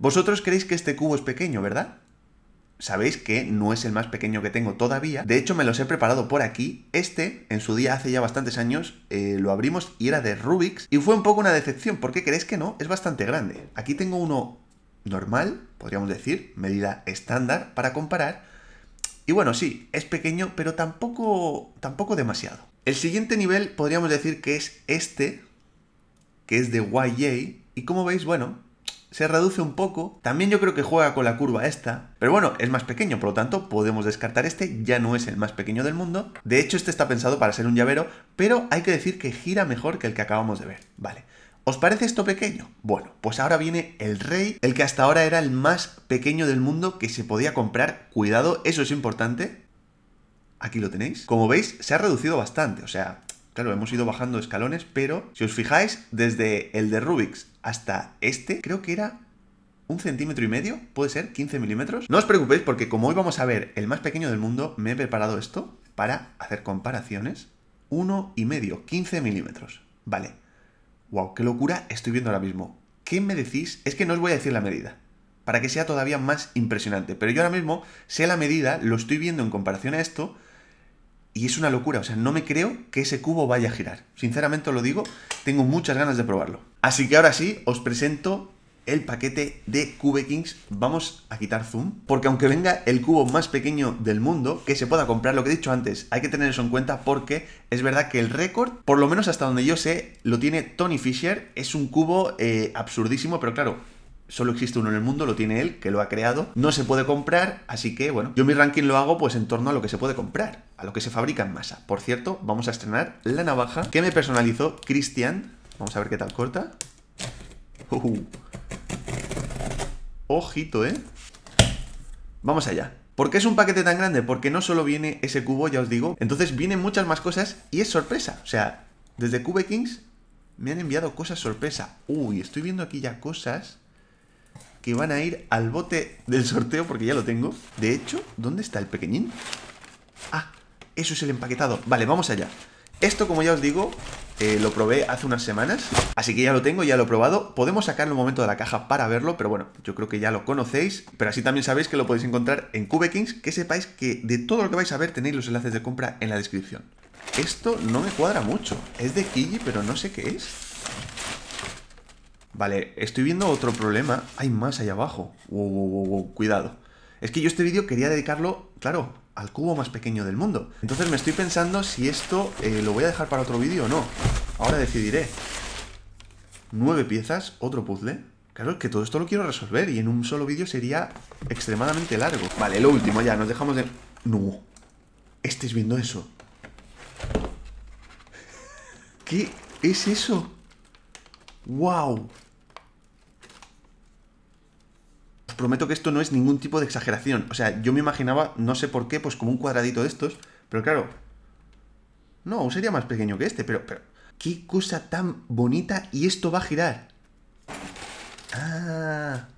Vosotros creéis que este cubo es pequeño, ¿verdad? Sabéis que no es el más pequeño que tengo todavía. De hecho, me los he preparado por aquí. Este, en su día hace ya bastantes años, eh, lo abrimos y era de Rubik's. Y fue un poco una decepción, ¿Por qué creéis que no, es bastante grande. Aquí tengo uno normal, podríamos decir, medida estándar para comparar. Y bueno, sí, es pequeño, pero tampoco, tampoco demasiado. El siguiente nivel podríamos decir que es este, que es de YJ. Y como veis, bueno, se reduce un poco. También yo creo que juega con la curva esta. Pero bueno, es más pequeño, por lo tanto podemos descartar este. Ya no es el más pequeño del mundo. De hecho, este está pensado para ser un llavero, pero hay que decir que gira mejor que el que acabamos de ver. Vale. ¿Os parece esto pequeño? Bueno, pues ahora viene el rey, el que hasta ahora era el más pequeño del mundo que se podía comprar. Cuidado, eso es importante. Aquí lo tenéis. Como veis, se ha reducido bastante, o sea, Claro, hemos ido bajando escalones, pero si os fijáis, desde el de Rubik's hasta este, creo que era un centímetro y medio, puede ser 15 milímetros. No os preocupéis porque como hoy vamos a ver el más pequeño del mundo, me he preparado esto para hacer comparaciones. Uno y medio, 15 milímetros. Vale. Wow, qué locura estoy viendo ahora mismo. ¿Qué me decís? Es que no os voy a decir la medida, para que sea todavía más impresionante. Pero yo ahora mismo sé la medida, lo estoy viendo en comparación a esto, y es una locura, o sea, no me creo que ese cubo vaya a girar. Sinceramente os lo digo, tengo muchas ganas de probarlo. Así que ahora sí, os presento el paquete de Cube Kings, Vamos a quitar zoom, porque aunque venga el cubo más pequeño del mundo, que se pueda comprar, lo que he dicho antes, hay que tener eso en cuenta porque es verdad que el récord, por lo menos hasta donde yo sé, lo tiene Tony Fisher. Es un cubo eh, absurdísimo, pero claro, solo existe uno en el mundo, lo tiene él, que lo ha creado, no se puede comprar, así que bueno, yo mi ranking lo hago pues en torno a lo que se puede comprar, a lo que se fabrica en masa. Por cierto, vamos a estrenar la navaja que me personalizó Christian vamos a ver qué tal corta. Uh. ojito, ¿eh? Vamos allá. ¿Por qué es un paquete tan grande? Porque no solo viene ese cubo, ya os digo, entonces vienen muchas más cosas y es sorpresa. O sea, desde Cube Kings me han enviado cosas sorpresa. Uy, estoy viendo aquí ya cosas que van a ir al bote del sorteo porque ya lo tengo. De hecho, ¿dónde está el pequeñín? Ah, eso es el empaquetado. Vale, vamos allá. Esto, como ya os digo, eh, lo probé hace unas semanas, así que ya lo tengo, ya lo he probado. Podemos sacarlo un momento de la caja para verlo, pero bueno, yo creo que ya lo conocéis. Pero así también sabéis que lo podéis encontrar en CubeKings, que sepáis que de todo lo que vais a ver tenéis los enlaces de compra en la descripción. Esto no me cuadra mucho. Es de Kiji, pero no sé qué es. Vale, estoy viendo otro problema. Hay más allá abajo. Wow, wow, wow, cuidado. Es que yo este vídeo quería dedicarlo, claro, al cubo más pequeño del mundo. Entonces me estoy pensando si esto eh, lo voy a dejar para otro vídeo o no. Ahora decidiré. Nueve piezas, otro puzzle. Claro, que todo esto lo quiero resolver y en un solo vídeo sería extremadamente largo. Vale, lo último ya, nos dejamos de... No. ¿Estáis viendo eso? ¿Qué es eso? ¡Wow! prometo que esto no es ningún tipo de exageración. O sea, yo me imaginaba, no sé por qué, pues como un cuadradito de estos. Pero claro, no, sería más pequeño que este, pero, pero... ¡Qué cosa tan bonita! Y esto va a girar. Ah...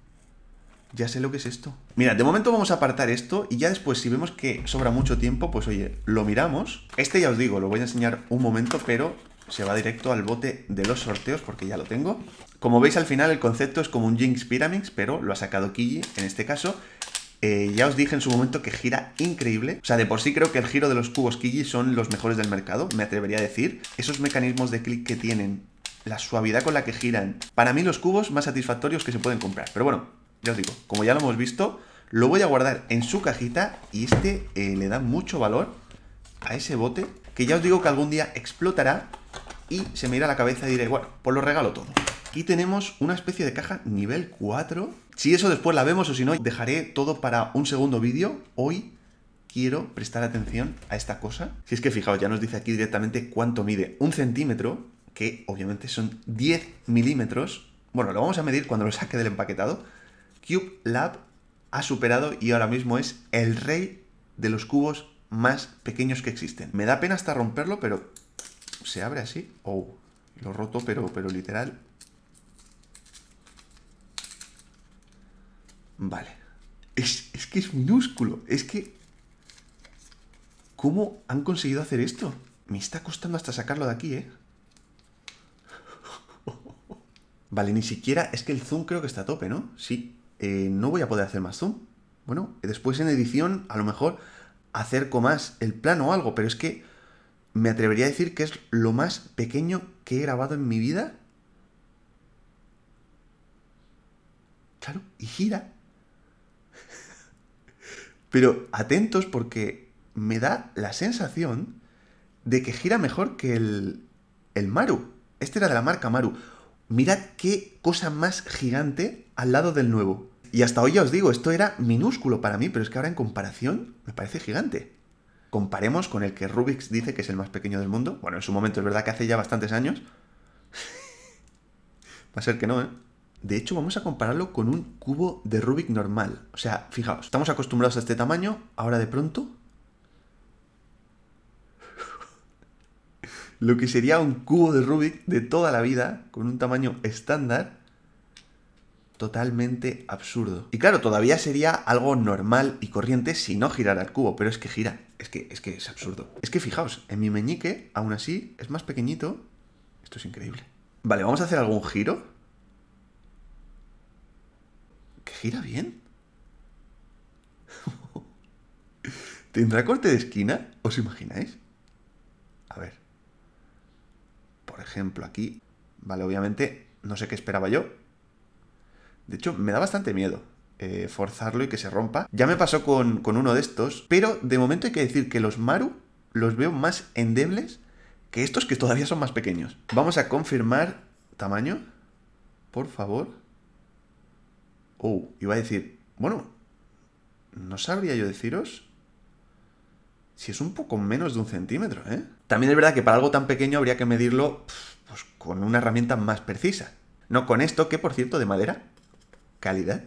Ya sé lo que es esto. Mira, de momento vamos a apartar esto y ya después si vemos que sobra mucho tiempo, pues oye, lo miramos. Este ya os digo, lo voy a enseñar un momento, pero se va directo al bote de los sorteos porque ya lo tengo. Como veis al final el concepto es como un Jinx Pyramids, pero lo ha sacado Kiji en este caso. Eh, ya os dije en su momento que gira increíble. O sea, de por sí creo que el giro de los cubos Kiji son los mejores del mercado, me atrevería a decir. Esos mecanismos de clic que tienen, la suavidad con la que giran. Para mí los cubos más satisfactorios que se pueden comprar. Pero bueno, ya os digo, como ya lo hemos visto, lo voy a guardar en su cajita y este eh, le da mucho valor a ese bote que ya os digo que algún día explotará y se me irá la cabeza y diré, bueno, pues lo regalo todo. Aquí tenemos una especie de caja nivel 4. Si eso después la vemos o si no, dejaré todo para un segundo vídeo. Hoy quiero prestar atención a esta cosa. Si es que fijaos, ya nos dice aquí directamente cuánto mide. Un centímetro, que obviamente son 10 milímetros. Bueno, lo vamos a medir cuando lo saque del empaquetado. Cube Lab ha superado y ahora mismo es el rey de los cubos más pequeños que existen. Me da pena hasta romperlo, pero se abre así. Oh, lo roto, pero, pero literal. Vale. Es, es que es minúsculo. Es que... ¿Cómo han conseguido hacer esto? Me está costando hasta sacarlo de aquí, ¿eh? Vale, ni siquiera... Es que el zoom creo que está a tope, ¿no? Sí. Eh, no voy a poder hacer más zoom. Bueno, después en edición a lo mejor acerco más el plano o algo, pero es que me atrevería a decir que es lo más pequeño que he grabado en mi vida. Claro, y gira. Pero atentos porque me da la sensación de que gira mejor que el, el Maru. Este era de la marca Maru. Mirad qué cosa más gigante al lado del nuevo. Y hasta hoy ya os digo, esto era minúsculo para mí, pero es que ahora en comparación me parece gigante comparemos con el que Rubik's dice que es el más pequeño del mundo. Bueno, en su momento es verdad que hace ya bastantes años. Va a ser que no, ¿eh? De hecho, vamos a compararlo con un cubo de Rubik normal. O sea, fijaos, estamos acostumbrados a este tamaño, ahora de pronto... Lo que sería un cubo de Rubik de toda la vida, con un tamaño estándar, totalmente absurdo. Y claro, todavía sería algo normal y corriente si no girara el cubo, pero es que gira. Es que, es que es absurdo. Es que fijaos, en mi meñique, aún así, es más pequeñito. Esto es increíble. Vale, vamos a hacer algún giro. ¿Que gira bien? ¿Tendrá corte de esquina? ¿Os imagináis? A ver. Por ejemplo, aquí. Vale, obviamente, no sé qué esperaba yo, de hecho, me da bastante miedo eh, forzarlo y que se rompa. Ya me pasó con, uno de estos, pero de momento hay que decir que los Maru los veo más endebles que estos que todavía son más pequeños. Vamos a confirmar tamaño, por favor. Oh, iba a decir, bueno, no sabría yo deciros si es un poco menos de un centímetro, ¿eh? También es verdad que para algo tan pequeño habría que medirlo pues, con una herramienta más precisa. No con esto, que por cierto, de madera, calidad.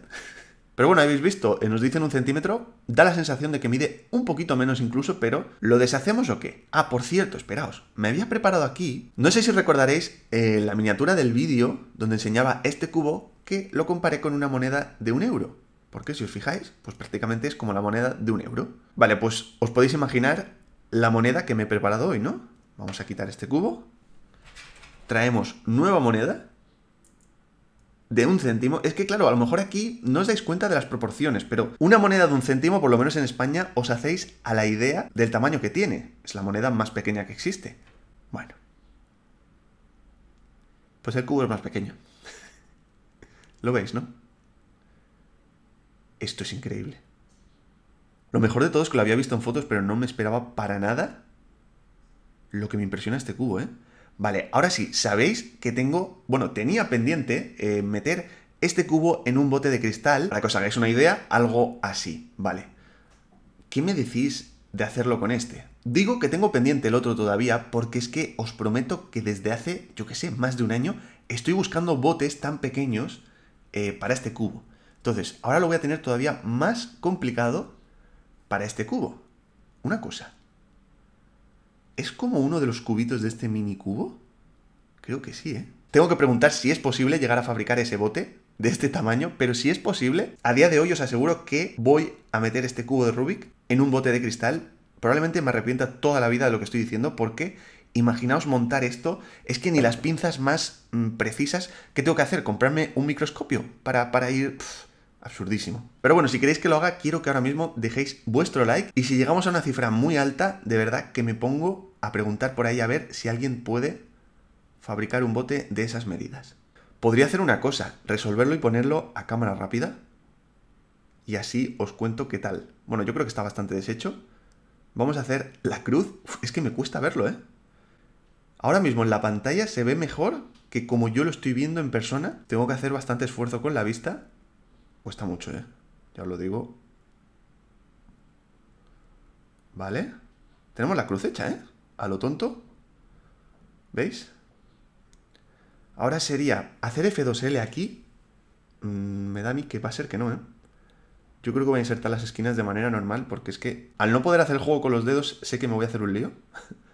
Pero bueno, habéis visto, eh, nos dicen un centímetro, da la sensación de que mide un poquito menos incluso, pero ¿lo deshacemos o qué? Ah, por cierto, esperaos, me había preparado aquí, no sé si recordaréis eh, la miniatura del vídeo donde enseñaba este cubo que lo comparé con una moneda de un euro. Porque si os fijáis, pues prácticamente es como la moneda de un euro. Vale, pues os podéis imaginar la moneda que me he preparado hoy, ¿no? Vamos a quitar este cubo. Traemos nueva moneda de un céntimo, es que claro, a lo mejor aquí no os dais cuenta de las proporciones, pero una moneda de un céntimo, por lo menos en España, os hacéis a la idea del tamaño que tiene. Es la moneda más pequeña que existe. Bueno. Pues el cubo es más pequeño. lo veis, ¿no? Esto es increíble. Lo mejor de todo es que lo había visto en fotos, pero no me esperaba para nada lo que me impresiona este cubo, ¿eh? Vale, ahora sí, sabéis que tengo, bueno, tenía pendiente eh, meter este cubo en un bote de cristal, para que os hagáis una idea, algo así, ¿vale? ¿Qué me decís de hacerlo con este? Digo que tengo pendiente el otro todavía porque es que os prometo que desde hace, yo que sé, más de un año, estoy buscando botes tan pequeños eh, para este cubo. Entonces, ahora lo voy a tener todavía más complicado para este cubo. Una cosa, ¿Es como uno de los cubitos de este mini cubo? Creo que sí, ¿eh? Tengo que preguntar si es posible llegar a fabricar ese bote de este tamaño, pero si es posible, a día de hoy os aseguro que voy a meter este cubo de Rubik en un bote de cristal. Probablemente me arrepienta toda la vida de lo que estoy diciendo porque imaginaos montar esto, es que ni las pinzas más mm, precisas ¿Qué tengo que hacer, comprarme un microscopio para, para ir... absurdísimo. Pero bueno, si queréis que lo haga, quiero que ahora mismo dejéis vuestro like y si llegamos a una cifra muy alta, de verdad que me pongo a preguntar por ahí a ver si alguien puede fabricar un bote de esas medidas. Podría hacer una cosa, resolverlo y ponerlo a cámara rápida. Y así os cuento qué tal. Bueno, yo creo que está bastante deshecho. Vamos a hacer la cruz. es que me cuesta verlo, ¿eh? Ahora mismo en la pantalla se ve mejor que como yo lo estoy viendo en persona. Tengo que hacer bastante esfuerzo con la vista. Cuesta mucho, ¿eh? Ya os lo digo. Vale. Tenemos la cruz hecha, ¿eh? a lo tonto. ¿Veis? Ahora sería hacer F2L aquí. Mm, me da a mí que va a ser que no, ¿eh? Yo creo que voy a insertar las esquinas de manera normal porque es que al no poder hacer el juego con los dedos sé que me voy a hacer un lío.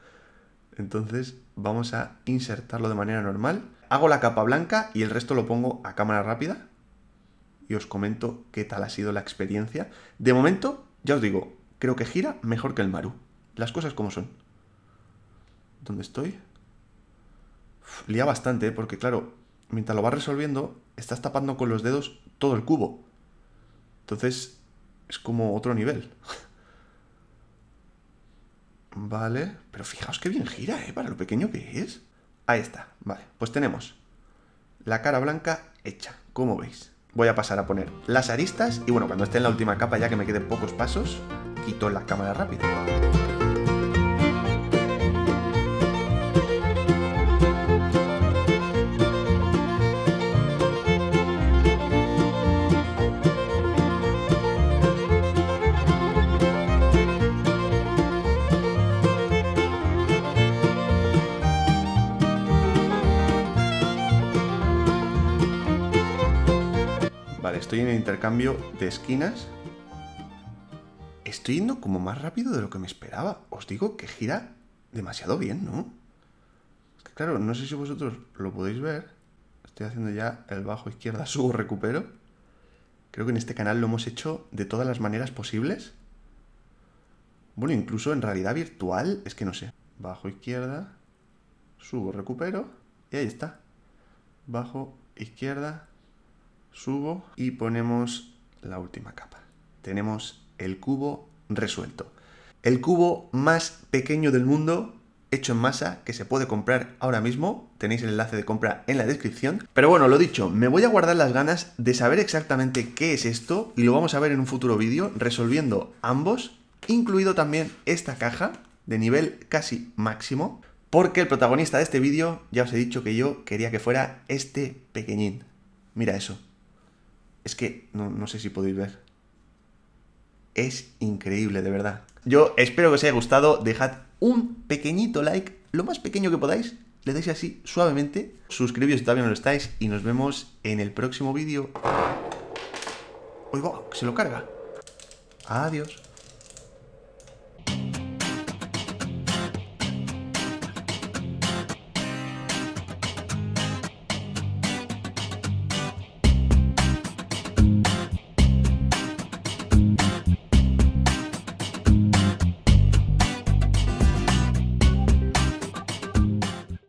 Entonces vamos a insertarlo de manera normal. Hago la capa blanca y el resto lo pongo a cámara rápida. Y os comento qué tal ha sido la experiencia. De momento, ya os digo, creo que gira mejor que el Maru. Las cosas como son. ¿Dónde estoy? lía bastante, ¿eh? porque claro, mientras lo vas resolviendo, estás tapando con los dedos todo el cubo. Entonces, es como otro nivel. vale, pero fijaos qué bien gira, ¿eh? Para lo pequeño que es. Ahí está, vale. Pues tenemos la cara blanca hecha, como veis. Voy a pasar a poner las aristas y bueno, cuando esté en la última capa, ya que me queden pocos pasos, quito la cámara rápido. estoy en el intercambio de esquinas. Estoy yendo como más rápido de lo que me esperaba. Os digo que gira demasiado bien, ¿no? claro, no sé si vosotros lo podéis ver. Estoy haciendo ya el bajo izquierda, subo, recupero. Creo que en este canal lo hemos hecho de todas las maneras posibles. Bueno, incluso en realidad virtual, es que no sé. Bajo izquierda, subo, recupero y ahí está. Bajo izquierda, subo y ponemos la última capa. Tenemos el cubo resuelto. El cubo más pequeño del mundo hecho en masa que se puede comprar ahora mismo. Tenéis el enlace de compra en la descripción. Pero bueno, lo dicho, me voy a guardar las ganas de saber exactamente qué es esto y lo vamos a ver en un futuro vídeo resolviendo ambos, incluido también esta caja de nivel casi máximo, porque el protagonista de este vídeo, ya os he dicho que yo quería que fuera este pequeñín. Mira eso. Es que no, sé si podéis ver. Es increíble, de verdad. Yo espero que os haya gustado. Dejad un pequeñito like, lo más pequeño que podáis. Le dais así suavemente. Suscribíos si todavía no lo estáis. Y nos vemos en el próximo vídeo. Oigo, Se lo carga. Adiós.